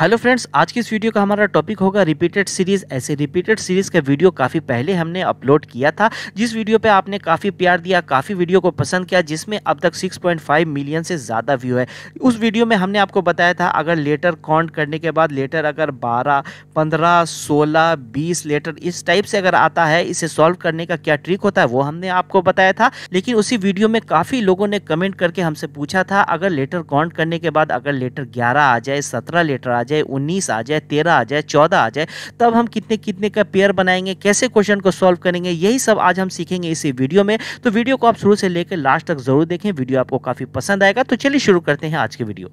hello friends आज की इस वीडियो का हमारा टॉपिक होगा रिपीटेड सीरीज़ ऐसे रिपीटेड सीरीज़ का वीडियो काफ़ी पहले हमने अपलोड किया था जिस वीडियो पे आपने काफ़ी प्यार दिया काफ़ी वीडियो को पसंद किया जिसमें अब तक 6.5 मिलियन से ज़्यादा व्यू है उस वीडियो में हमने आपको बताया था अगर लेटर काउंट करने के बाद लेटर अगर बारह पंद्रह सोलह बीस लेटर इस टाइप से अगर आता है इसे सॉल्व करने का क्या ट्रिक होता है वो हमने आपको बताया था लेकिन उसी वीडियो में काफ़ी लोगों ने कमेंट करके हमसे पूछा था अगर लेटर काउंट करने के बाद अगर लेटर ग्यारह आ जाए सत्रह लेटर आ जाए जाए उन्नीस आ जाए तेरह आ जाए चौदह आ जाए तब हम कितने कितने का पेयर बनाएंगे कैसे क्वेश्चन को सॉल्व करेंगे यही सब आज हम सीखेंगे इसी वीडियो में तो वीडियो को आप शुरू से लेकर लास्ट तक जरूर देखें वीडियो आपको काफ़ी पसंद आएगा तो चलिए शुरू करते हैं आज की वीडियो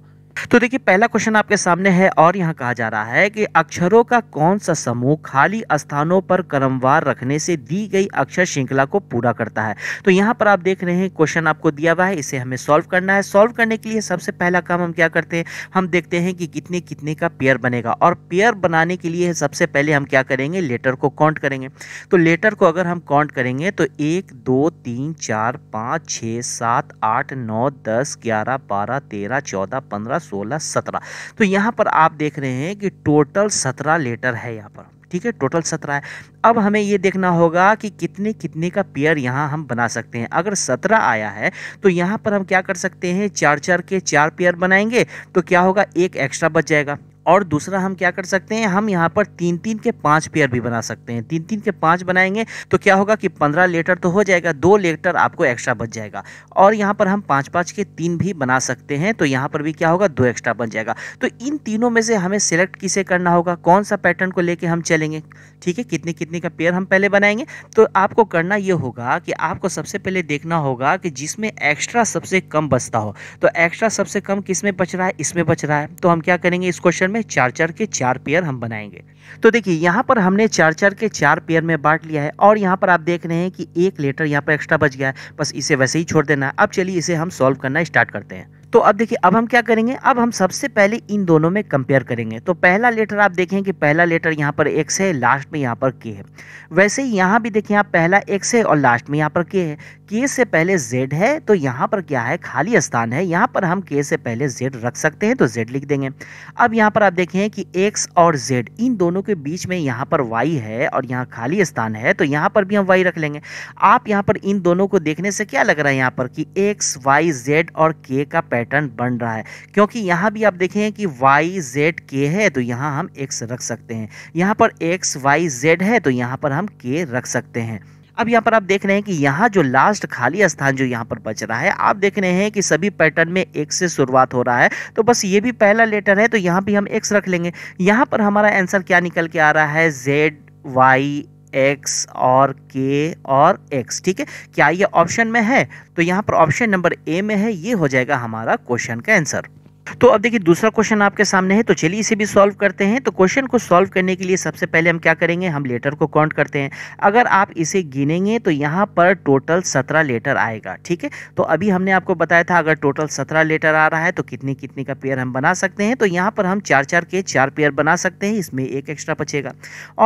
तो देखिए पहला क्वेश्चन आपके सामने है और यहाँ कहा जा रहा है कि अक्षरों का कौन सा समूह खाली स्थानों पर क्रमवार रखने से दी गई अक्षर श्रृंखला को पूरा करता है तो यहाँ पर आप देख रहे हैं क्वेश्चन आपको दिया हुआ है इसे हमें सॉल्व करना है सॉल्व करने के लिए सबसे पहला काम हम क्या करते हैं हम देखते हैं कि कितने कितने का पेयर बनेगा और पेयर बनाने के लिए सबसे पहले हम क्या करेंगे लेटर को काउंट करेंगे तो लेटर को अगर हम काउंट करेंगे तो एक दो तीन चार पाँच छः सात आठ नौ दस ग्यारह बारह तेरह चौदह पंद्रह सोलह सत्रह तो यहाँ पर आप देख रहे हैं कि टोटल सत्रह लेटर है यहाँ पर ठीक है टोटल सत्रह है अब हमें ये देखना होगा कि कितने कितने का पेयर यहाँ हम बना सकते हैं अगर सत्रह आया है तो यहाँ पर हम क्या कर सकते हैं चार चार के चार पेयर बनाएंगे तो क्या होगा एक एक्स्ट्रा बच जाएगा और दूसरा हम क्या कर सकते हैं हम यहाँ पर तीन तीन के पाँच पेयर भी बना सकते हैं तीन तीन के पाँच बनाएंगे तो क्या होगा कि पंद्रह लेटर तो हो जाएगा दो लेटर आपको एक्स्ट्रा बच जाएगा और यहाँ पर हम पाँच पाँच के तीन भी बना सकते हैं तो यहाँ पर भी क्या होगा दो एक्स्ट्रा बन जाएगा तो इन तीनों में से हमें सेलेक्ट किसे करना होगा कौन सा पैटर्न को लेकर हम चलेंगे ठीक है कितने कितने का पेयर हम पहले बनाएंगे तो आपको करना ये होगा कि आपको सबसे पहले देखना होगा कि जिसमें एक्स्ट्रा सबसे कम बचता हो तो एक्स्ट्रा सबसे कम किस में बच रहा है इसमें बच रहा है तो हम क्या करेंगे इस क्वेश्चन में में चार चार के चार पेयर हम बनाएंगे तो देखिए यहाँ पर हमने चार चार के चार पेयर में बांट लिया है और यहाँ पर आप देख रहे हैं कि एक लेटर यहाँ पर एक्स्ट्रा बच गया है बस इसे वैसे ही छोड़ देना अब चलिए इसे हम सॉल्व करना स्टार्ट करते हैं तो अब देखिए अब हम क्या करेंगे अब हम सबसे पहले इन दोनों में कंपेयर करेंगे तो पहला लेटर आप देखें कि पहला लेटर यहाँ पर एक्स है लास्ट में यहाँ पर के है वैसे ही यहाँ भी देखिए आप पहला एक्स है और लास्ट में यहाँ पर के है के से पहले जेड है तो यहाँ पर क्या है खाली स्थान है यहाँ पर हम के से पहले जेड रख सकते हैं तो जेड लिख देंगे अब यहाँ पर आप देखें कि एक्स और जेड इन दोनों के बीच में यहाँ पर वाई है और यहाँ खाली स्थान है तो यहाँ पर भी हम वाई रख लेंगे आप यहाँ पर इन दोनों को देखने से क्या लग रहा है यहाँ पर कि एक्स वाई जेड और के का पैटर्न बन रहा है क्योंकि यहाँ भी आप देखें कि वाई जेड के है तो यहाँ हम एक्स रख सकते हैं यहाँ पर एक्स वाई जेड है तो यहाँ पर हम के रख सकते हैं अब यहाँ पर आप देख रहे हैं कि यहाँ जो लास्ट खाली स्थान जो यहाँ पर बच रहा है आप देख रहे हैं कि सभी पैटर्न में एक से शुरुआत हो रहा है तो बस ये भी पहला लेटर है तो यहाँ भी हम एक्स रख लेंगे यहाँ पर हमारा आंसर क्या निकल के आ रहा है जेड वाई एक्स और के और एक्स ठीक है क्या ये ऑप्शन में है तो यहाँ पर ऑप्शन नंबर ए में है ये हो जाएगा हमारा क्वेश्चन का आंसर तो अब देखिए दूसरा क्वेश्चन आपके सामने है तो चलिए इसे भी सॉल्व करते हैं तो क्वेश्चन को सॉल्व करने के लिए सबसे पहले हम क्या करेंगे हम लेटर को काउंट करते हैं अगर आप इसे गिनेंगे तो यहाँ पर टोटल सत्रह लेटर आएगा ठीक है तो अभी हमने आपको बताया था अगर टोटल सत्रह लेटर आ रहा है तो कितने कितने का पेयर हम बना सकते हैं तो यहाँ पर हम चार चार के चार पेयर बना सकते हैं इसमें एक एक्स्ट्रा बचेगा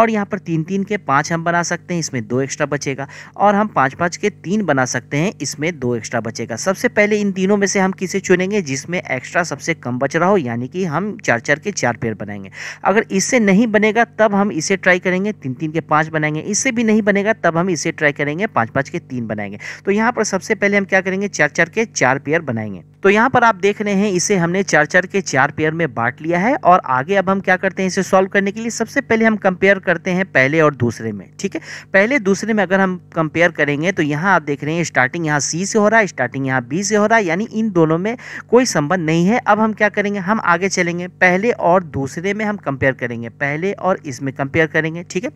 और यहाँ पर तीन तीन के पाँच हम बना सकते हैं इसमें दो एक्स्ट्रा बचेगा और हम पाँच पाँच के तीन बना सकते हैं इसमें दो एक्स्ट्रा बचेगा सबसे पहले इन तीनों में से हम किसे चुनेंगे जिसमें एक्स्ट्रा सबसे से कम बच रहा हो यानी कि हम चार चार के चार पेयर बनाएंगे अगर इससे नहीं बनेगा तब हम इसे ट्राई करेंगे तीन तीन के पाँच बनाएंगे इससे भी नहीं बनेगा तब हम इसे ट्राई करेंगे पाँच पाँच के तीन बनाएंगे तो यहाँ पर सबसे पहले हम क्या करेंगे चार चार के चार पेयर बनाएंगे तो यहाँ पर आप देख रहे हैं इसे हमने चार चार के चार पेयर में बांट लिया है और आगे अब हम क्या करते हैं इसे सॉल्व करने के लिए सबसे पहले हम कंपेयर करते हैं पहले और दूसरे में ठीक है पहले दूसरे में अगर हम कंपेयर करेंगे तो यहाँ आप देख रहे हैं स्टार्टिंग यहाँ सी से हो रहा है स्टार्टिंग यहाँ बी से हो रहा है यानी इन दोनों में कोई संबंध नहीं है अब हम क्या करेंगे हम आगे चलेंगे पहले और दूसरे में हम कंपेयर करेंगे पहले और इसमें कंपेयर करेंगे ठीक है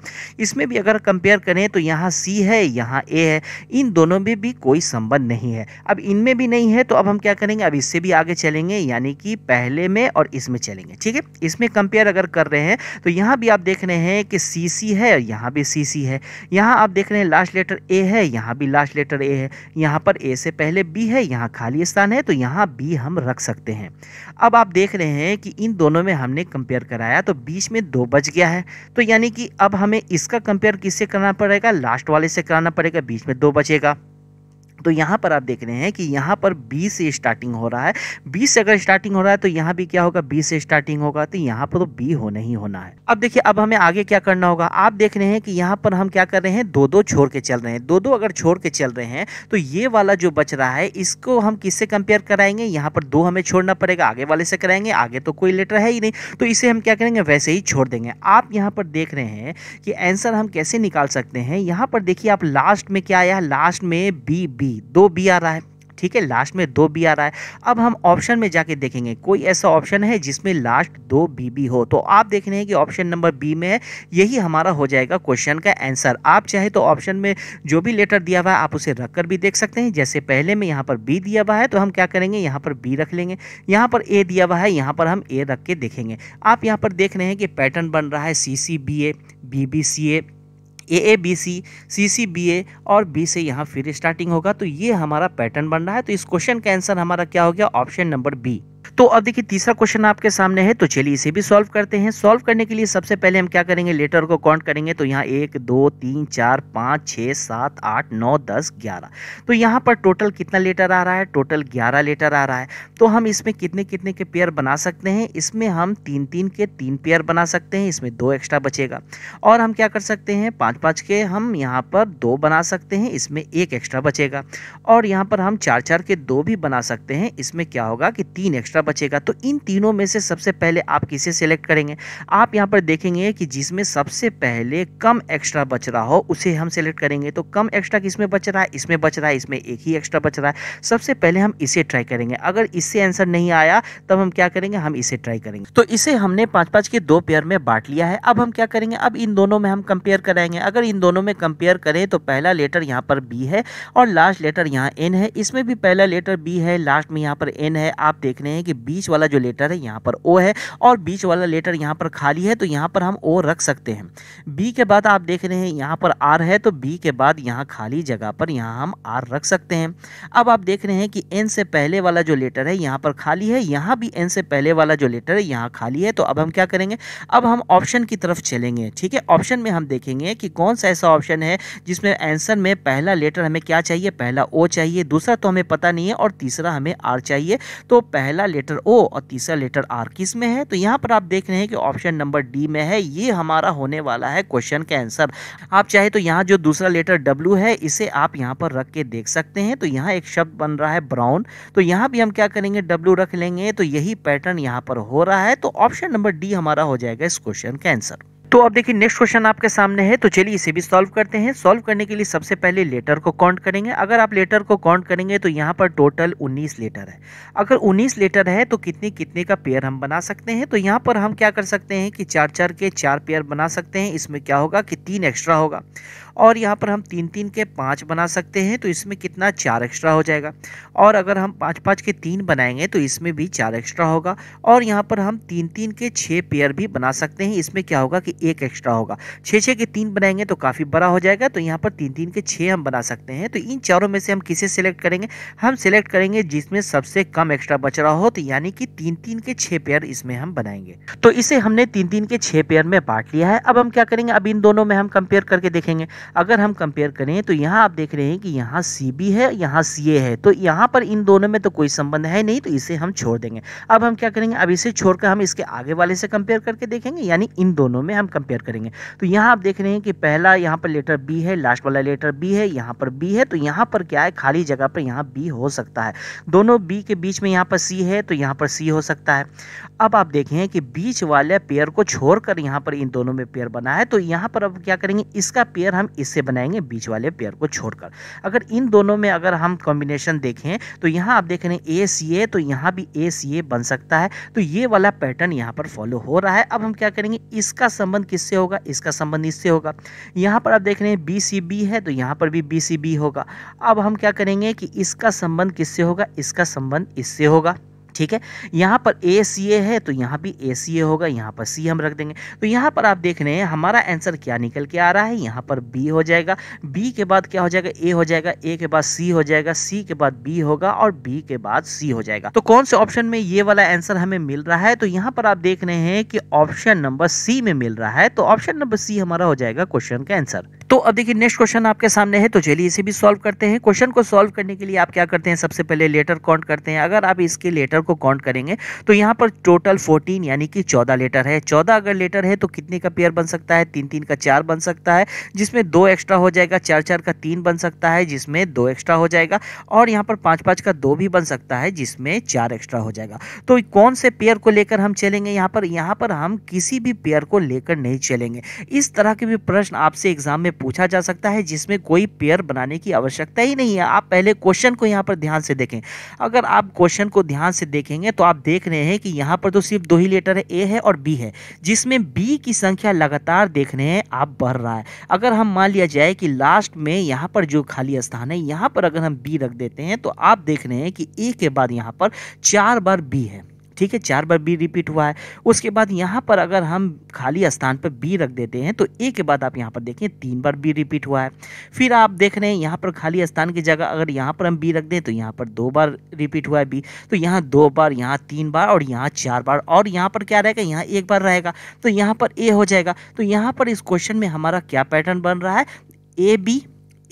इसमें भी अगर कंपेयर करें तो यहाँ सी है यहाँ ए है इन दोनों में भी कोई संबंध नहीं है अब इनमें भी नहीं है तो अब हम क्या करेंगे अब इससे भी आगे चलेंगे यानी कि पहले में और इसमें चलेंगे ठीक है इसमें कंपेयर अगर कर रहे हैं तो यहाँ भी आप देख रहे हैं कि सी सी है और यहाँ भी सी सी है यहाँ आप देख रहे हैं लास्ट लेटर ए है यहाँ भी लास्ट लेटर ए है यहाँ पर ए से पहले बी है यहाँ खाली स्थान है तो यहाँ बी हम रख सकते हैं अब आप देख रहे हैं कि इन दोनों में हमने कंपेयर कराया तो बीच में दो बच गया है तो यानी कि अब हमें इसका कंपेयर किससे करना पड़ेगा लास्ट वाले से कराना पड़ेगा बीच में दो बचेगा तो यहाँ पर आप देख रहे हैं कि यहाँ पर बी से स्टार्टिंग हो रहा है बी से अगर स्टार्टिंग हो रहा है तो यहाँ भी क्या होगा बी से स्टार्टिंग होगा तो यहाँ पर तो बी होना ही होना है अब देखिए अब हमें आगे क्या करना होगा आप देख रहे हैं कि यहाँ पर हम क्या कर रहे हैं दो दो छोड़ के चल रहे हैं दो दो अगर छोड़ के चल रहे हैं तो ये वाला जो बच रहा है इसको हम किससे कंपेयर कराएंगे यहाँ पर दो हमें छोड़ना पड़ेगा आगे वाले से कराएंगे आगे तो कोई लेटर है ही नहीं तो इसे हम क्या करेंगे वैसे ही छोड़ देंगे आप यहाँ पर देख रहे हैं कि आंसर हम कैसे निकाल सकते हैं यहाँ पर देखिए आप लास्ट में क्या आया लास्ट में बी बी बी दो बी आ रहा है ठीक है लास्ट में दो बी आ रहा है अब हम ऑप्शन में जाके देखेंगे कोई ऐसा ऑप्शन है जिसमें लास्ट दो बी बी हो तो आप देख रहे हैं कि ऑप्शन नंबर बी में है यही हमारा हो जाएगा क्वेश्चन का आंसर आप चाहे तो ऑप्शन में जो भी लेटर दिया हुआ है आप उसे रख कर भी देख सकते हैं जैसे पहले में यहाँ पर बी दिया हुआ है तो हम क्या करेंगे यहाँ पर बी रख लेंगे यहाँ पर ए दिया हुआ है यहाँ पर हम ए रख के देखेंगे आप यहाँ पर देख रहे हैं कि पैटर्न बन रहा है C C B A B B C A A A B C C C B A और बी से यहाँ फिर स्टार्टिंग होगा तो ये हमारा पैटर्न बन रहा है तो इस क्वेश्चन का आंसर हमारा क्या हो गया ऑप्शन नंबर बी तो अब देखिए तीसरा क्वेश्चन आपके सामने है तो चलिए इसे भी सॉल्व करते हैं सॉल्व करने के लिए सबसे पहले हम क्या करेंगे लेटर को काउंट करेंगे तो यहाँ एक दो तीन चार पाँच छः सात आठ नौ दस ग्यारह तो यहाँ पर टोटल कितना लेटर आ रहा है टोटल ग्यारह लेटर आ रहा है तो हम इसमें कितने कितने के पेयर बना सकते हैं इसमें हम तीन तीन के तीन पेयर बना सकते हैं इसमें दो एक्स्ट्रा बचेगा और हम क्या कर सकते हैं पाँच पाँच के हम यहाँ पर दो बना सकते हैं इसमें एक एक्स्ट्रा बचेगा और यहाँ पर हम चार चार के दो भी बना सकते हैं इसमें क्या होगा कि तीन एक्स्ट्रा क्या बचेगा तो इन तीनों में से सबसे पहले आप किसे सेलेक्ट करेंगे आप यहाँ पर देखेंगे कि जिसमें सबसे पहले कम एक्स्ट्रा बच रहा हो उसे हम सेलेक्ट करेंगे तो कम एक्स्ट्रा किसमें बच रहा है इसमें बच रहा है इसमें एक ही एक्स्ट्रा बच रहा है सबसे पहले हम इसे ट्राई करेंगे अगर इससे आंसर नहीं आया तब हम क्या करेंगे हम इसे ट्राई करेंगे तो इसे हमने पाँच पाँच के दो पेयर में बांट लिया है अब हम क्या करेंगे अब इन दोनों में हम कंपेयर कराएंगे अगर इन दोनों में कंपेयर करें तो पहला लेटर यहाँ पर बी है और लास्ट लेटर यहाँ एन है इसमें भी पहला लेटर बी है लास्ट में यहाँ पर एन है आप देख रहे हैं कि बीच वाला जो लेटर है यहाँ पर ओ है और बीच वाला लेटर यहाँ पर खाली है तो यहाँ पर हम ओ रख सकते हैं बी के बाद आप देख रहे हैं यहाँ पर आर है तो बी के बाद यहाँ खाली जगह पर यहाँ हम आर रख सकते हैं अब आप देख रहे हैं कि एन से पहले वाला जो लेटर है यहाँ पर खाली है यहाँ भी एन से पहले वाला जो लेटर है यहाँ खाली है तो अब हम क्या करेंगे अब हम ऑप्शन की तरफ चलेंगे ठीक है ऑप्शन में हम देखेंगे कि कौन सा ऐसा ऑप्शन है जिसमें आंसर में पहला लेटर हमें क्या चाहिए पहला ओ चाहिए दूसरा तो हमें पता नहीं है और तीसरा हमें आर चाहिए तो पहला लेटर लेटर ओ और तीसरा लेटर आर किस में है तो यहाँ पर आप देख रहे हैं कि ऑप्शन नंबर डी में है ये हमारा होने वाला है क्वेश्चन का आंसर आप चाहे तो यहाँ जो दूसरा लेटर डब्ल्यू है इसे आप यहाँ पर रख के देख सकते हैं तो यहाँ एक शब्द बन रहा है ब्राउन तो यहाँ भी हम क्या करेंगे डब्ल्यू रख लेंगे तो यही पैटर्न यहाँ पर हो रहा है तो ऑप्शन नंबर डी हमारा हो जाएगा इस क्वेश्चन का आंसर तो अब देखिए नेक्स्ट क्वेश्चन आपके सामने है तो चलिए इसे भी सॉल्व करते हैं सॉल्व करने के लिए सबसे पहले लेटर को काउंट करेंगे अगर आप लेटर को काउंट करेंगे तो यहाँ पर टोटल 19 लेटर है अगर 19 लेटर है तो कितने कितने का पेयर हम बना सकते हैं तो यहाँ पर हम क्या कर सकते हैं कि चार चार के चार पेयर बना सकते हैं इसमें क्या होगा कि तीन एक्स्ट्रा होगा और यहाँ पर हम तीन तीन के पाँच बना सकते हैं तो इसमें कितना चार एक्स्ट्रा हो जाएगा और अगर हम पाँच पाँच के तीन बनाएंगे तो इसमें भी चार एक्स्ट्रा होगा और यहाँ पर हम तीन तीन के छः पेयर भी बना सकते हैं इसमें क्या होगा कि एक एक्स्ट्रा होगा छः छः के तीन बनाएंगे तो काफ़ी बड़ा हो जाएगा तो यहाँ पर तीन तीन के छः हम बना सकते हैं तो इन चारों में से हम किसे सेलेक्ट करेंगे हम सेलेक्ट करेंगे जिसमें सबसे कम एक्स्ट्रा बच रहा हो तो यानी कि तीन तीन के छः पेयर इसमें हम बनाएंगे तो इसे हमने तीन तीन के छः पेयर में बांट लिया है अब हम क्या करेंगे अब इन दोनों में हम कंपेयर करके देखेंगे अगर हम कंपेयर करें तो यहाँ आप देख रहे हैं कि यहाँ सी बी है यहाँ सी ए है तो यहाँ पर इन दोनों में तो कोई संबंध है नहीं तो इसे हम छोड़ देंगे अब हम क्या करेंगे अब इसे छोड़कर हम इसके आगे वाले से कंपेयर करके देखेंगे यानी इन दोनों में हम कंपेयर करेंगे तो यहाँ आप देख रहे हैं कि पहला यहाँ पर लेटर बी है लास्ट वाला लेटर बी है यहाँ पर बी है तो यहाँ पर क्या है खाली जगह पर यहाँ बी हो सकता है दोनों बी के बीच में यहाँ पर सी है तो यहाँ पर सी हो सकता है अब आप देखें कि बीच वाले पेयर को छोड़कर यहाँ पर इन दोनों में पेयर बना है तो यहाँ पर अब क्या करेंगे इसका पेयर हम इससे बनाएंगे बीच वाले पेयर को छोड़कर अगर इन दोनों में अगर हम कॉम्बिनेशन देखें तो यहाँ आप देख रहे हैं ए सी ए तो यहाँ भी ए सी ए बन सकता है तो ये वाला पैटर्न यहाँ पर फॉलो हो रहा है अब हम क्या करेंगे इसका संबंध किससे होगा इसका संबंध इससे होगा यहाँ पर आप देख रहे हैं बी सी बी है तो यहाँ पर भी बी सी बी होगा अब हम क्या करेंगे कि इसका संबंध किससे होगा इसका संबंध इससे होगा ठीक है यहाँ पर ए सी ए है तो यहाँ भी ए सी ए होगा यहाँ पर सी हम रख देंगे तो यहाँ पर आप देख रहे हैं हमारा आंसर क्या निकल के आ रहा है यहाँ पर बी हो जाएगा बी के बाद क्या हो जाएगा ए हो जाएगा ए के बाद सी हो जाएगा सी के बाद बी होगा और बी के बाद सी हो जाएगा तो कौन से ऑप्शन में ये वाला आंसर हमें मिल रहा है तो यहाँ पर आप देख रहे हैं कि ऑप्शन नंबर सी में मिल रहा है तो ऑप्शन नंबर सी हमारा हो जाएगा क्वेश्चन का आंसर तो अब देखिए नेक्स्ट क्वेश्चन आपके सामने है तो चलिए इसे भी सॉल्व करते हैं क्वेश्चन को सॉल्व करने के लिए आप क्या करते हैं सबसे पहले लेटर काउंट करते हैं अगर आप इसके लेटर को काउंट करेंगे तो यहाँ पर टोटल फोर्टीन यानी कि चौदह लेटर है चौदह अगर लेटर है तो कितने का पेयर बन सकता है तीन तीन का चार बन सकता है जिसमें दो एक्स्ट्रा हो जाएगा चार चार का तीन बन सकता है जिसमें दो एक्स्ट्रा हो जाएगा और यहाँ पर पाँच पाँच का दो भी बन सकता है जिसमें चार एक्स्ट्रा हो जाएगा तो कौन से पेयर को लेकर हम चलेंगे यहाँ पर यहाँ पर हम किसी भी पेयर को लेकर नहीं चलेंगे इस तरह के भी प्रश्न आपसे एग्जाम में पूछा जा सकता है जिसमें कोई पेयर बनाने की आवश्यकता ही नहीं है आप पहले क्वेश्चन को यहाँ पर ध्यान से देखें अगर आप क्वेश्चन को ध्यान से देखेंगे तो आप देख रहे हैं कि यहाँ पर तो सिर्फ दो ही लेटर है ए है और बी है जिसमें बी की संख्या लगातार देख रहे हैं आप बढ़ रहा है अगर हम मान लिया जाए कि लास्ट में यहाँ पर जो खाली स्थान है यहाँ पर अगर हम बी रख देते हैं तो आप देख रहे हैं कि ए के बाद यहाँ पर चार बार बी है ठीक है चार बार बी रिपीट हुआ है उसके बाद यहाँ पर अगर हम खाली स्थान पर बी रख देते हैं तो ए के बाद आप यहाँ पर देखें तीन बार बी रिपीट हुआ है फिर आप देख रहे हैं यहाँ पर खाली स्थान की जगह अगर यहाँ पर हम बी रख दें तो यहाँ पर दो बार रिपीट हुआ है बी तो यहाँ दो बार यहाँ तीन बार और यहाँ चार बार और यहाँ पर क्या रहेगा यहाँ एक बार रहेगा तो यहाँ पर ए हो जाएगा तो यहाँ पर इस क्वेश्चन में हमारा क्या पैटर्न बन रहा है A B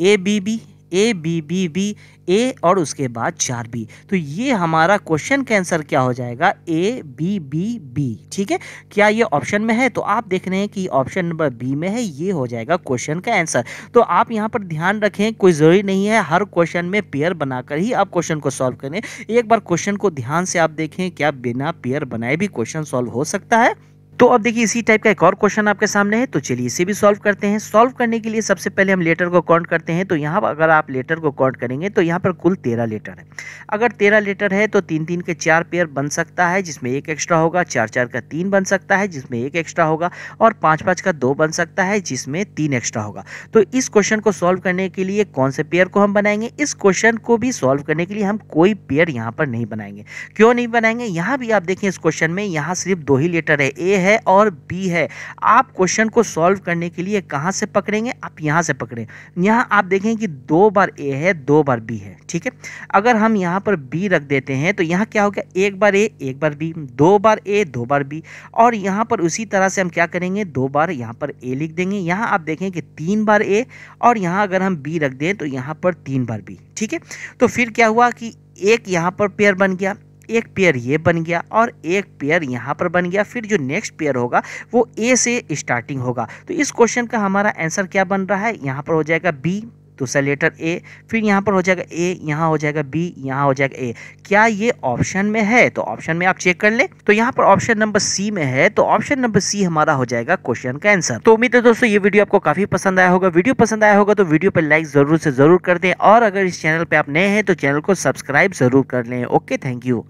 A B B A B B B A और उसके बाद चार बी तो ये हमारा क्वेश्चन का आंसर क्या हो जाएगा ए बी बी बी ठीक है क्या ये ऑप्शन में है तो आप देख रहे हैं कि ऑप्शन नंबर बी में है ये हो जाएगा क्वेश्चन का आंसर तो आप यहाँ पर ध्यान रखें कोई ज़रूरी नहीं है हर क्वेश्चन में पेयर बनाकर ही आप क्वेश्चन को सॉल्व करें एक बार क्वेश्चन को ध्यान से आप देखें क्या बिना पेयर बनाए भी क्वेश्चन सॉल्व हो सकता है तो अब देखिए इसी टाइप का एक और क्वेश्चन आपके सामने है तो चलिए इसे भी सॉल्व करते हैं सॉल्व करने के लिए सबसे पहले हम लेटर को काउंट करते हैं तो यहाँ पर अगर आप लेटर को काउंट करेंगे तो यहाँ पर कुल तेरह लेटर है अगर तेरह लेटर है तो तीन तीन के चार पेयर बन सकता है जिसमें एक एक्स्ट्रा होगा चार चार का तीन बन सकता है जिसमें एक एक्स्ट्रा होगा और पाँच पाँच का दो बन सकता है जिसमें तीन एक्स्ट्रा होगा तो इस क्वेश्चन को सॉल्व करने के लिए कौन से पेयर को हम बनाएंगे इस क्वेश्चन को भी सॉल्व करने के लिए हम कोई पेयर यहाँ पर नहीं बनाएंगे क्यों नहीं बनाएंगे यहाँ भी आप देखें इस क्वेश्चन में यहाँ सिर्फ दो ही लेटर है ए है और बी है आप क्वेश्चन को सॉल्व करने के लिए कहाँ से पकड़ेंगे आप यहाँ से पकड़ें यहाँ आप देखें कि दो बार ए है दो बार बी है ठीक है अगर हम यहाँ पर बी रख देते हैं तो यहाँ क्या हो गया एक बार ए एक बार बी दो बार ए दो बार बी और यहाँ पर उसी तरह से हम क्या करेंगे दो बार यहाँ पर ए लिख देंगे यहाँ आप देखें कि तीन बार ए और यहाँ अगर हम बी रख दें तो यहाँ पर तीन बार बी ठीक है तो फिर क्या हुआ कि एक यहाँ पर पेयर बन गया एक पेयर ये बन गया और एक पेयर यहाँ पर बन गया फिर जो नेक्स्ट पेयर होगा वो ए से स्टार्टिंग होगा तो इस क्वेश्चन का हमारा आंसर क्या बन रहा है यहाँ पर हो जाएगा बी दूसरा लेटर ए फिर यहाँ पर हो जाएगा ए यहाँ हो जाएगा बी यहाँ हो जाएगा ए क्या ये ऑप्शन में है तो ऑप्शन में आप चेक कर ले तो यहाँ पर ऑप्शन नंबर सी में है तो ऑप्शन नंबर सी हमारा हो जाएगा क्वेश्चन का आंसर तो उम्मीद है दोस्तों ये वीडियो आपको काफी पसंद आया होगा वीडियो पसंद आया होगा तो वीडियो पर लाइक जरूर से जरूर कर दें और अगर इस चैनल पर आप नए हैं तो चैनल को सब्सक्राइब जरूर कर लें ओके थैंक यू